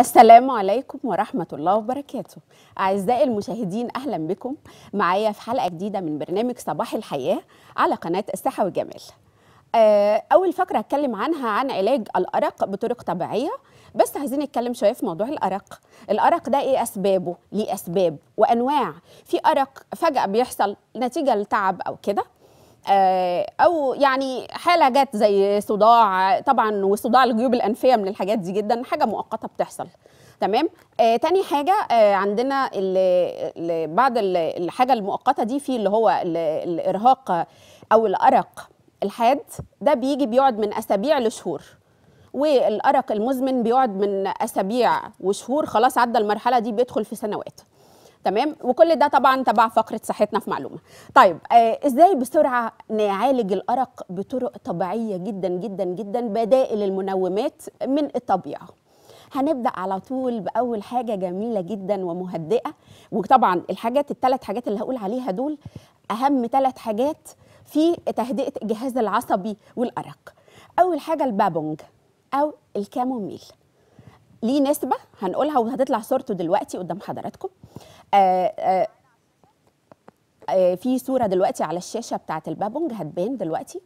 السلام عليكم ورحمة الله وبركاته أعزائي المشاهدين أهلا بكم معايا في حلقة جديدة من برنامج صباح الحياة على قناة الساحة والجمال آه، أول فقرة هتكلم عنها عن علاج الأرق بطرق طبيعية بس عايزين نتكلم شويه في موضوع الارق الارق ده ايه اسبابه ليه اسباب وانواع في ارق فجاه بيحصل نتيجه لتعب او كده آه، او يعني حاله جت زي صداع طبعا وصداع الجيوب الانفيه من الحاجات دي جدا حاجه مؤقته بتحصل تمام آه تاني حاجه آه عندنا اللي بعد الحاجه المؤقته دي في اللي هو الارهاق او الارق الحاد ده بيجي بيقعد من اسابيع لشهور والارق المزمن بيقعد من اسابيع وشهور خلاص عدى المرحله دي بيدخل في سنوات تمام وكل ده طبعا تبع فقره صحتنا في معلومه طيب آه ازاي بسرعه نعالج الارق بطرق طبيعيه جدا جدا جدا بدائل المنومات من الطبيعه هنبدا على طول باول حاجه جميله جدا ومهدئه وطبعا الحاجات الثلاث حاجات اللي هقول عليها دول اهم ثلاث حاجات في تهدئه الجهاز العصبي والارق اول حاجه البابونج او الكاموميل ليه نسبه هنقولها وهتطلع صورته دلوقتي قدام حضراتكم آه، آه، آه، في صوره دلوقتي على الشاشه بتاعه البابونج هتبان دلوقتي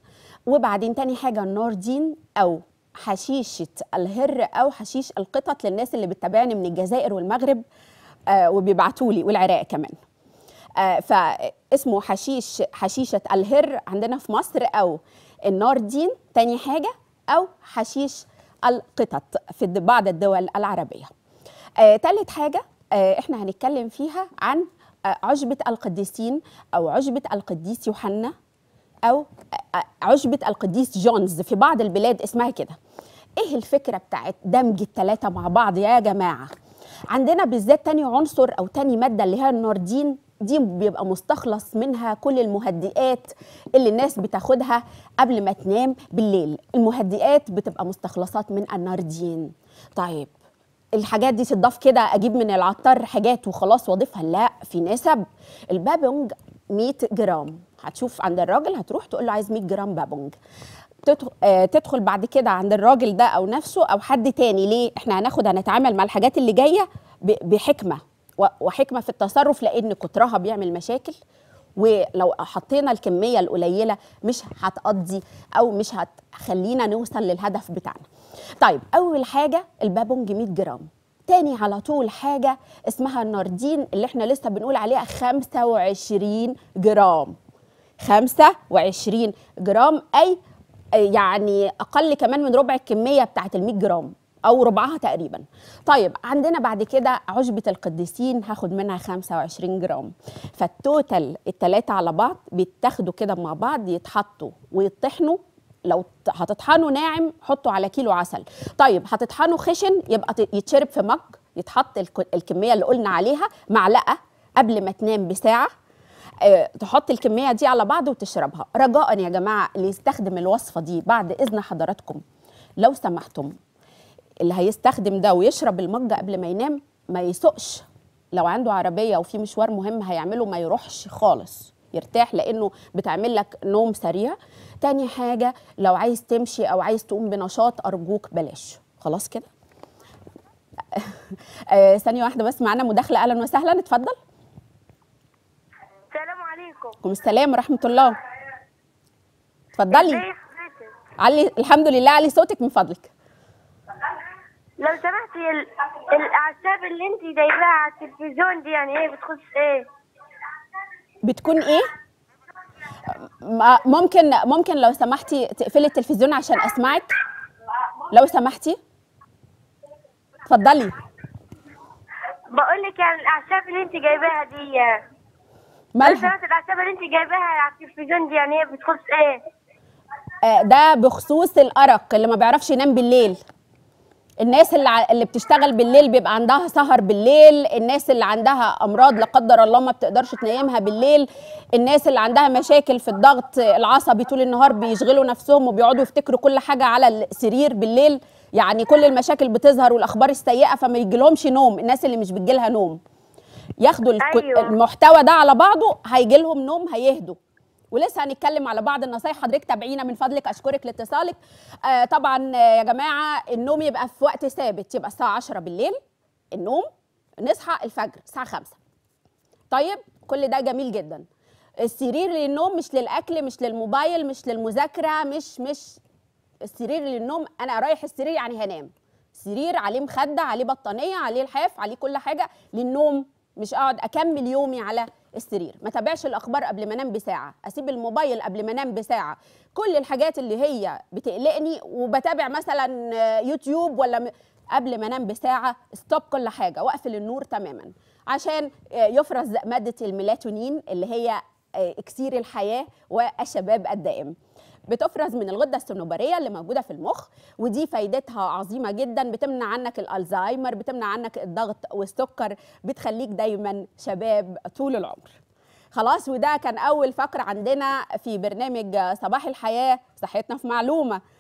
وبعدين تاني حاجه النوردين او حشيشه الهر او حشيش القطط للناس اللي بتتابعني من الجزائر والمغرب وبيبعتوا لي والعراق كمان فاسمه حشيش حشيشه الهر عندنا في مصر او النوردين تاني حاجه او حشيش القطط في بعض الدول العربية ثالث آه، حاجة آه، احنا هنتكلم فيها عن آه، عشبة القديسين أو عشبة القديس يوحنا أو عشبة القديس جونز في بعض البلاد اسمها كده ايه الفكرة بتاعت دمج الثلاثة مع بعض يا جماعة عندنا بالذات تاني عنصر أو تاني مادة اللي هي الناردين دي بيبقى مستخلص منها كل المهدئات اللي الناس بتاخدها قبل ما تنام بالليل المهدئات بتبقى مستخلصات من الناردين طيب الحاجات دي تضاف كده اجيب من العطار حاجات وخلاص واضيفها لا في نسب البابونج 100 جرام هتشوف عند الراجل هتروح تقول له عايز 100 جرام بابونج آه، تدخل بعد كده عند الراجل ده او نفسه او حد تاني ليه احنا هناخد هنتعامل مع الحاجات اللي جايه بحكمه وحكمه في التصرف لان كترها بيعمل مشاكل ولو حطينا الكميه القليله مش هتقضي او مش هتخلينا نوصل للهدف بتاعنا طيب اول حاجه البابونج 100 جرام تاني على طول حاجه اسمها الناردين اللي احنا لسه بنقول عليها 25 جرام 25 جرام اي يعني اقل كمان من ربع الكميه بتاعه ال 100 جرام او ربعها تقريبا طيب عندنا بعد كده عشبه القديسين هاخد منها 25 جرام فالتوتال الثلاثه على بعض بيتاخدوا كده مع بعض يتحطوا ويطحنوا لو هتطحنه ناعم حطه على كيلو عسل طيب هتطحنه خشن يبقى يتشرب في مج يتحط الكميه اللي قلنا عليها معلقه قبل ما تنام بساعه آه، تحط الكميه دي على بعض وتشربها رجاء يا جماعه اللي يستخدم الوصفه دي بعد اذن حضراتكم لو سمحتم اللي هيستخدم ده ويشرب المج قبل ما ينام ما يسوقش لو عنده عربيه وفي مشوار مهم هيعمله ما يروحش خالص يرتاح لانه بتعمل لك نوم سريع تاني حاجه لو عايز تمشي او عايز تقوم بنشاط ارجوك بلاش خلاص كده آه، ثانيه واحده بس معانا مداخله اهلا وسهلا اتفضل السلام عليكم وعليكم السلام ورحمه الله اتفضلي علي الحمد لله علي صوتك من فضلك انت الاعشاب اللي انت جايباها على التلفزيون دي يعني ايه بتخص ايه بتكون ايه ممكن ممكن لو سمحتي تقفلي التلفزيون عشان اسمعك لو سمحتي اتفضلي بقول لك يعني الاعشاب اللي انت جايباها دي مالها الاعشاب اللي انت جايباها على التلفزيون دي يعني ايه بتخص ايه ده بخصوص الارق اللي ما بيعرفش ينام بالليل الناس اللي اللي بتشتغل بالليل بيبقى عندها سهر بالليل الناس اللي عندها امراض لا قدر الله ما بتقدرش تنيمها بالليل الناس اللي عندها مشاكل في الضغط العصبي طول النهار بيشغلوا نفسهم وبيقعدوا يفتكروا كل حاجه على السرير بالليل يعني كل المشاكل بتظهر والاخبار السيئه فما يجيلهمش نوم الناس اللي مش بتجيلها نوم ياخدوا أيوة. المحتوى ده على بعضه هيجيلهم نوم هيهدوا ولسه هنتكلم على بعض النصايح حضرتك تابعينا من فضلك اشكرك لاتصالك آه طبعا آه، يا جماعه النوم يبقى في وقت ثابت يبقى الساعه 10 بالليل النوم نصحى الفجر الساعه 5 طيب كل ده جميل جدا السرير للنوم مش للاكل مش للموبايل مش للمذاكره مش مش السرير للنوم انا رايح السرير يعني هنام سرير عليه مخده عليه بطانيه عليه الحاف عليه كل حاجه للنوم مش اقعد اكمل يومي على السرير ما تابعش الاخبار قبل ما انام بساعه اسيب الموبايل قبل ما انام بساعه كل الحاجات اللي هي بتقلقني وبتابع مثلا آه، يوتيوب ولا م... قبل ما انام بساعه ستوب كل حاجه واقفل النور تماما عشان آه، يفرز ماده الميلاتونين اللي هي آه، اكسير الحياه والشباب الدائم بتفرز من الغده السنوبريه اللي موجوده في المخ ودي فايدتها عظيمه جدا بتمنع عنك الالزهايمر بتمنع عنك الضغط والسكر بتخليك دايما شباب طول العمر خلاص وده كان اول فقره عندنا في برنامج صباح الحياه صحتنا في معلومه